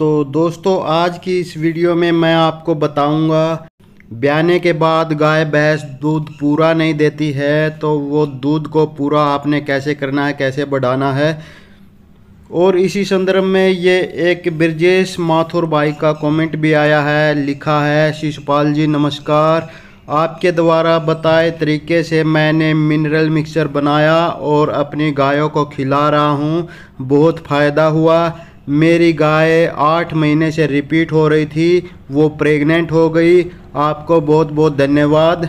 तो दोस्तों आज की इस वीडियो में मैं आपको बताऊंगा ब्याने के बाद गाय भैंस दूध पूरा नहीं देती है तो वो दूध को पूरा आपने कैसे करना है कैसे बढ़ाना है और इसी संदर्भ में ये एक ब्रजेश माथुर भाई का कमेंट भी आया है लिखा है शिशुपाल जी नमस्कार आपके द्वारा बताए तरीके से मैंने मिनरल मिक्सचर बनाया और अपनी गायों को खिला रहा हूँ बहुत फ़ायदा हुआ मेरी गाय आठ महीने से रिपीट हो रही थी वो प्रेग्नेंट हो गई आपको बहुत बहुत धन्यवाद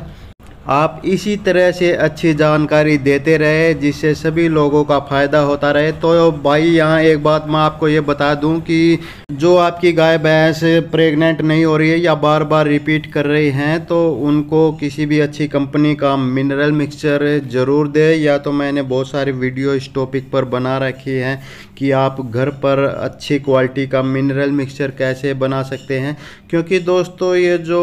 आप इसी तरह से अच्छी जानकारी देते रहे जिससे सभी लोगों का फ़ायदा होता रहे तो भाई यहाँ एक बात मैं आपको ये बता दूं कि जो आपकी गाय भैंस प्रेग्नेंट नहीं हो रही है या बार बार रिपीट कर रही हैं तो उनको किसी भी अच्छी कंपनी का मिनरल मिक्सचर ज़रूर दे या तो मैंने बहुत सारी वीडियो इस टॉपिक पर बना रखी हैं कि आप घर पर अच्छी क्वालिटी का मिनरल मिक्सचर कैसे बना सकते हैं क्योंकि दोस्तों ये जो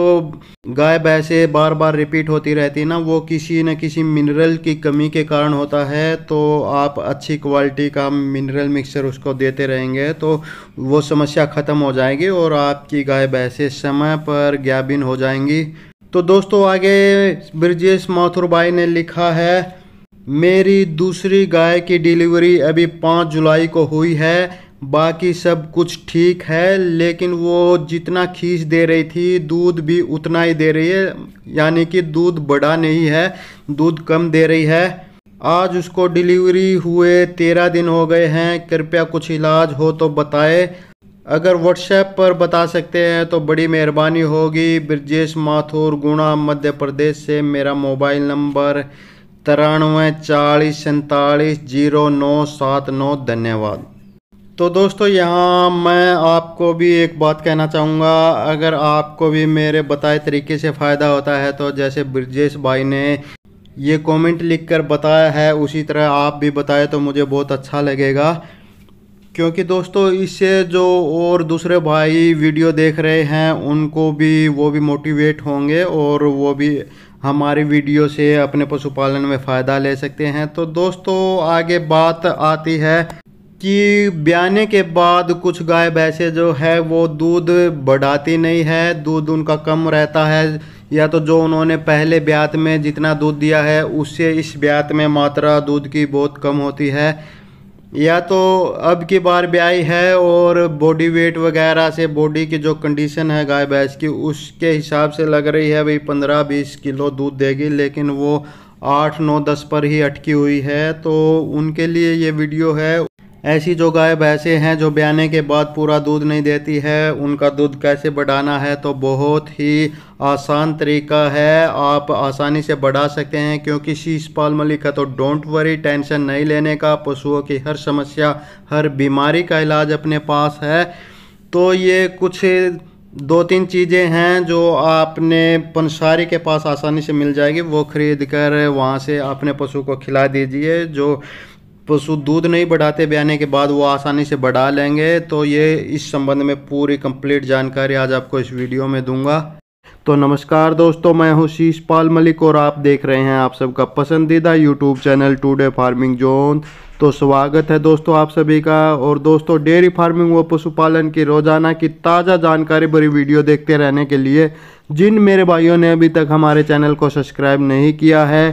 गाय भैंसे बार बार रिपीट होती रहती है ना वो किसी न किसी मिनरल की कमी के कारण होता है तो आप अच्छी क्वालिटी का मिनरल मिक्सचर उसको देते रहेंगे तो वो समस्या ख़त्म हो जाएगी और आपकी गाय भैंसे समय पर गाभिन हो जाएंगी तो दोस्तों आगे ब्रजेश माथुर भाई ने लिखा है मेरी दूसरी गाय की डिलीवरी अभी पाँच जुलाई को हुई है बाकी सब कुछ ठीक है लेकिन वो जितना खींच दे रही थी दूध भी उतना ही दे रही है यानी कि दूध बड़ा नहीं है दूध कम दे रही है आज उसको डिलीवरी हुए तेरह दिन हो गए हैं कृपया कुछ इलाज हो तो बताए अगर व्हाट्सएप पर बता सकते हैं तो बड़ी मेहरबानी होगी ब्रजेश माथुर गुणा मध्य प्रदेश से मेरा मोबाइल नंबर तिरानवे चालीस सैंतालीस जीरो नौ सात नौ धन्यवाद तो दोस्तों यहाँ मैं आपको भी एक बात कहना चाहूँगा अगर आपको भी मेरे बताए तरीके से फ़ायदा होता है तो जैसे ब्रजेश भाई ने ये कमेंट लिखकर बताया है उसी तरह आप भी बताएं तो मुझे बहुत अच्छा लगेगा क्योंकि दोस्तों इससे जो और दूसरे भाई वीडियो देख रहे हैं उनको भी वो भी मोटिवेट होंगे और वो भी हमारी वीडियो से अपने पशुपालन में फ़ायदा ले सकते हैं तो दोस्तों आगे बात आती है कि ब्याने के बाद कुछ गाय भैंसे जो है वो दूध बढ़ाती नहीं है दूध उनका कम रहता है या तो जो उन्होंने पहले ब्यात में जितना दूध दिया है उससे इस ब्यात में मात्रा दूध की बहुत कम होती है या तो अब की बार ब्याई है और बॉडी वेट वगैरह से बॉडी की जो कंडीशन है गाय भैंस की उसके हिसाब से लग रही है भाई पंद्रह बीस किलो दूध देगी लेकिन वो आठ नौ दस पर ही अटकी हुई है तो उनके लिए ये वीडियो है ऐसी जो गाय भैंसे हैं जो ब्याने के बाद पूरा दूध नहीं देती है उनका दूध कैसे बढ़ाना है तो बहुत ही आसान तरीका है आप आसानी से बढ़ा सकते हैं क्योंकि शीश पाल मलिक का तो डोंट वरी टेंशन नहीं लेने का पशुओं की हर समस्या हर बीमारी का इलाज अपने पास है तो ये कुछ दो तीन चीज़ें हैं जो आपने पंसारी के पास आसानी से मिल जाएगी वो खरीद कर वहाँ से अपने पशु को खिला दीजिए जो पशु दूध नहीं बढ़ाते ब्याने के बाद वो आसानी से बढ़ा लेंगे तो ये इस संबंध में पूरी कंप्लीट जानकारी आज आपको इस वीडियो में दूंगा तो नमस्कार दोस्तों मैं हूं शीश पाल मलिक और आप देख रहे हैं आप सबका पसंदीदा YouTube channel Today Farming Zone तो स्वागत है दोस्तों आप सभी का और दोस्तों डेयरी फार्मिंग व पशुपालन की रोज़ाना की ताज़ा जानकारी भरी वीडियो देखते रहने के लिए जिन मेरे भाइयों ने अभी तक हमारे चैनल को सब्सक्राइब नहीं किया है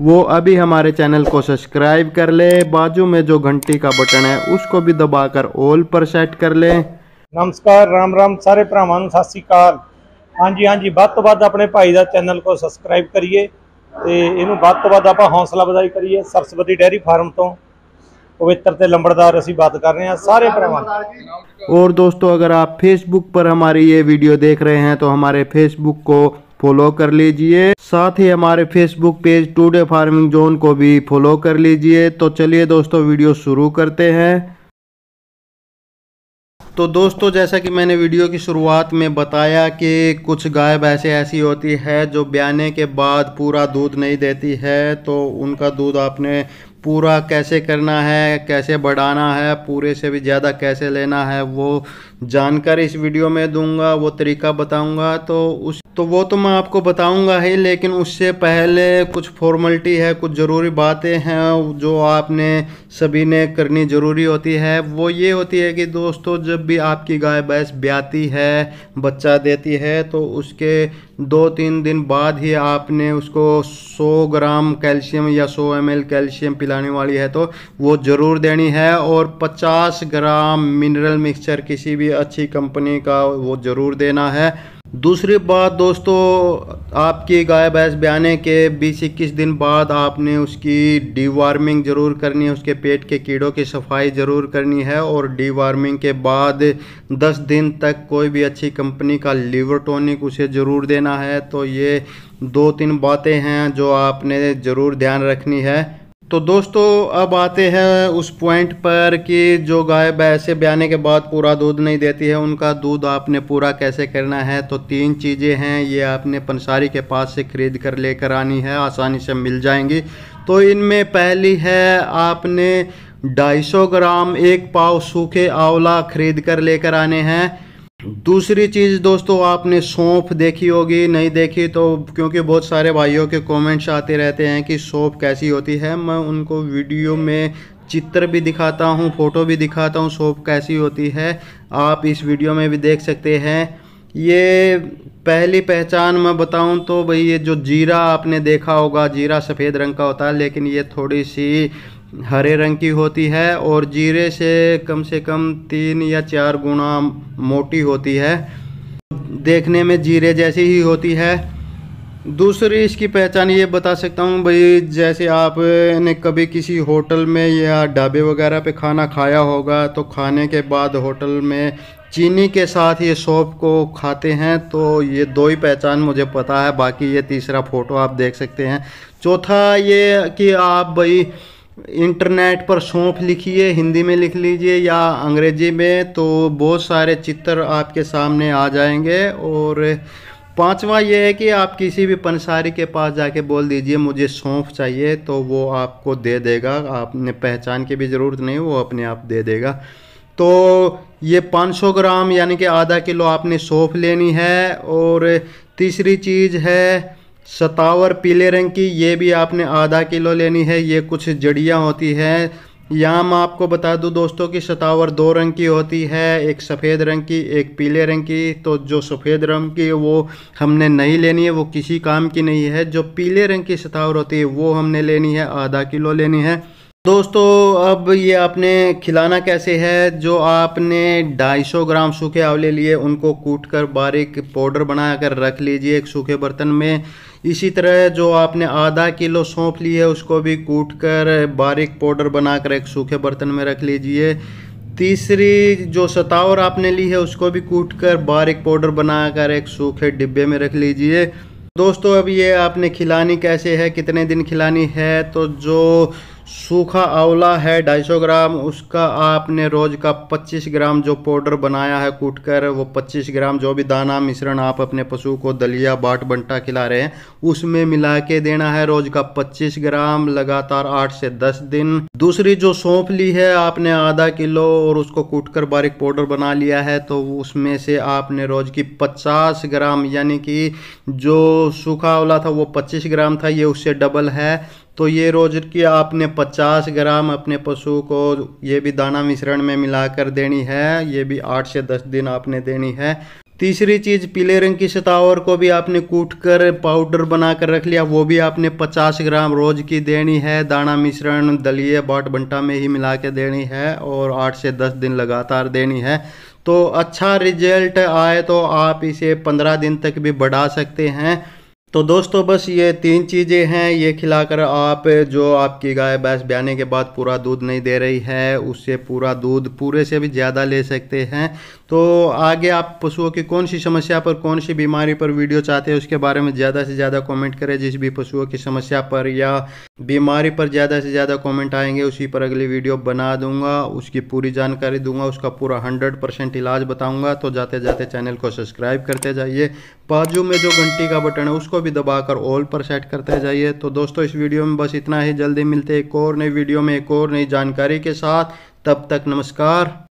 वो अभी हमारे चैनल को सब्सक्राइब कर ले बाजू में जो घंटी का बटन है उसको भी दबाकर ऑल पर सेट कर ले नमस्कार राम राम सारे भ्रावान सताल हाँ जी हाँ जी बद तो बद अपने भाई का चैनल को सबसक्राइब करिए ਕਰੀਏ ਤੇ ਇਹਨੂੰ ਵੱਧ ਤੋਂ ਵੱਧ ਆਪਾਂ ਹੌਸਲਾ ਵਧਾਈ ਕਰੀਏ ਸਰਸਵਤੀ ਡੈਰੀ पवित्र लंबड़दार असी बात कर रहे हैं सारे भ्रावान और दोस्तों अगर आप फेसबुक पर हमारी ये वीडियो देख रहे हैं तो हमारे फेसबुक को फॉलो कर लीजिए साथ ही हमारे Facebook page Today Farming Zone को भी फॉलो कर लीजिए तो चलिए दोस्तों वीडियो शुरू करते हैं तो दोस्तों जैसा कि मैंने वीडियो की शुरुआत में बताया कि कुछ गाय भैंसें ऐसी होती है जो ब्याने के बाद पूरा दूध नहीं देती है तो उनका दूध आपने पूरा कैसे करना है कैसे बढ़ाना है पूरे से भी ज़्यादा कैसे लेना है वो जानकारी इस वीडियो में दूंगा वो तरीका बताऊंगा तो उस तो वो तो मैं आपको बताऊंगा ही लेकिन उससे पहले कुछ फॉर्मेलिटी है कुछ ज़रूरी बातें हैं जो आपने सभी ने करनी ज़रूरी होती है वो ये होती है कि दोस्तों जब भी आपकी गाय भैंस ब्याती है बच्चा देती है तो उसके दो तीन दिन बाद ही आपने उसको 100 ग्राम कैल्शियम या 100 एम कैल्शियम पिलाने वाली है तो वो ज़रूर देनी है और 50 ग्राम मिनरल मिक्सचर किसी भी लिए अच्छी कंपनी का वो ज़रूर देना है दूसरी बात दोस्तों आपकी गाय भैंस ब्याने के 20 इक्कीस दिन बाद आपने उसकी डीवार्मिंग ज़रूर करनी है उसके पेट के कीड़ों की सफाई ज़रूर करनी है और डीवार्मिंग के बाद 10 दिन तक कोई भी अच्छी कंपनी का लीवर टॉनिक उसे ज़रूर देना है तो ये दो तीन बातें हैं जो आपने ज़रूर ध्यान रखनी है तो दोस्तों अब आते हैं उस पॉइंट पर कि जो गाय भैंसे ब्याने के बाद पूरा दूध नहीं देती है उनका दूध आपने पूरा कैसे करना है तो तीन चीज़ें हैं ये आपने पंसारी के पास से ख़रीद कर लेकर आनी है आसानी से मिल जाएंगी तो इनमें पहली है आपने 250 ग्राम एक पाव सूखे आंवला ख़रीद कर लेकर आने हैं दूसरी चीज़ दोस्तों आपने सौंफ देखी होगी नहीं देखी तो क्योंकि बहुत सारे भाइयों के कमेंट्स आते रहते हैं कि सौंफ कैसी होती है मैं उनको वीडियो में चित्र भी दिखाता हूँ फ़ोटो भी दिखाता हूँ सौंफ कैसी होती है आप इस वीडियो में भी देख सकते हैं ये पहली पहचान मैं बताऊं तो भाई ये जो जीरा आपने देखा होगा जीरा सफ़ेद रंग का होता है लेकिन ये थोड़ी सी हरे रंग की होती है और जीरे से कम से कम तीन या चार गुना मोटी होती है देखने में जीरे जैसी ही होती है दूसरी इसकी पहचान ये बता सकता हूँ भाई जैसे आपने कभी किसी होटल में या ढाबे वगैरह पे खाना खाया होगा तो खाने के बाद होटल में चीनी के साथ ये सौंप को खाते हैं तो ये दो ही पहचान मुझे पता है बाकी ये तीसरा फ़ोटो आप देख सकते हैं चौथा ये कि आप भाई इंटरनेट पर सौंफ लिखिए हिंदी में लिख लीजिए या अंग्रेजी में तो बहुत सारे चित्र आपके सामने आ जाएंगे और पांचवा ये है कि आप किसी भी पंसारी के पास जाके बोल दीजिए मुझे सौंफ चाहिए तो वो आपको दे देगा आपने पहचान की भी ज़रूरत नहीं वो अपने आप दे देगा तो ये 500 ग्राम यानी कि आधा किलो आपने सौंफ लेनी है और तीसरी चीज़ है सतावर पीले रंग की ये भी आपने आधा किलो लेनी है ये कुछ जड़ियाँ होती हैं यहाँ मैं आपको बता दूँ दोस्तों कि सतावर दो रंग की होती है एक सफ़ेद रंग की एक पीले रंग की तो जो सफ़ेद रंग की वो हमने नहीं लेनी है वो किसी काम की नहीं है जो पीले रंग की सतावर होती है वो हमने लेनी है आधा किलो लेनी है दोस्तों अब ये आपने खिलाना कैसे है जो आपने 250 ग्राम सूखे आंवले लिए उनको कूट कर बारीक पाउडर बनाकर रख लीजिए एक सूखे बर्तन में इसी तरह जो आपने आधा किलो सौंफ ली है उसको भी कूट कर बारीक पाउडर बनाकर एक सूखे बर्तन में रख लीजिए तीसरी जो सतावर आपने ली है उसको भी कूट कर बारीक पाउडर बनाकर एक सूखे डिब्बे में रख लीजिए दोस्तों अब ये आपने खिलानी कैसे है कितने दिन खिलानी है तो जो सूखा आंवला है 250 ग्राम उसका आपने रोज़ का 25 ग्राम जो पाउडर बनाया है कूट कर वो 25 ग्राम जो भी दाना मिश्रण आप अपने पशु को दलिया बाट बंटा खिला रहे हैं उसमें मिला के देना है रोज़ का 25 ग्राम लगातार 8 से 10 दिन दूसरी जो सौंप ली है आपने आधा किलो और उसको कूट कर बारीक पाउडर बना लिया है तो उसमें से आपने रोज़ की पचास ग्राम यानी कि जो सूखा आंवला था वो पच्चीस ग्राम था ये उससे डबल है तो ये रोज़ की आपने 50 ग्राम अपने पशु को ये भी दाना मिश्रण में मिलाकर देनी है ये भी 8 से 10 दिन आपने देनी है तीसरी चीज़ पीले रंग की सतावर को भी आपने कूट कर पाउडर बना कर रख लिया वो भी आपने 50 ग्राम रोज़ की देनी है दाना मिश्रण दलिए बाट बंटा में ही मिला के देनी है और 8 से 10 दिन लगातार देनी है तो अच्छा रिजल्ट आए तो आप इसे 15 दिन तक भी बढ़ा सकते हैं तो दोस्तों बस ये तीन चीज़ें हैं ये खिलाकर आप जो आपकी गाय भैंस ब्याने के बाद पूरा दूध नहीं दे रही है उससे पूरा दूध पूरे से भी ज़्यादा ले सकते हैं तो आगे आप पशुओं की कौन सी समस्या पर कौन सी बीमारी पर वीडियो चाहते हैं उसके बारे में ज़्यादा से ज़्यादा कमेंट करें जिस भी पशुओं की समस्या पर या बीमारी पर ज़्यादा से ज़्यादा कमेंट आएंगे उसी पर अगली वीडियो बना दूंगा उसकी पूरी जानकारी दूंगा उसका पूरा हंड्रेड परसेंट इलाज बताऊँगा तो जाते जाते चैनल को सब्सक्राइब करते जाइए बाजू में जो घंटी का बटन है उसको भी दबाकर ऑल पर सेट करते जाइए तो दोस्तों इस वीडियो में बस इतना ही जल्दी मिलते एक और नई वीडियो में एक और नई जानकारी के साथ तब तक नमस्कार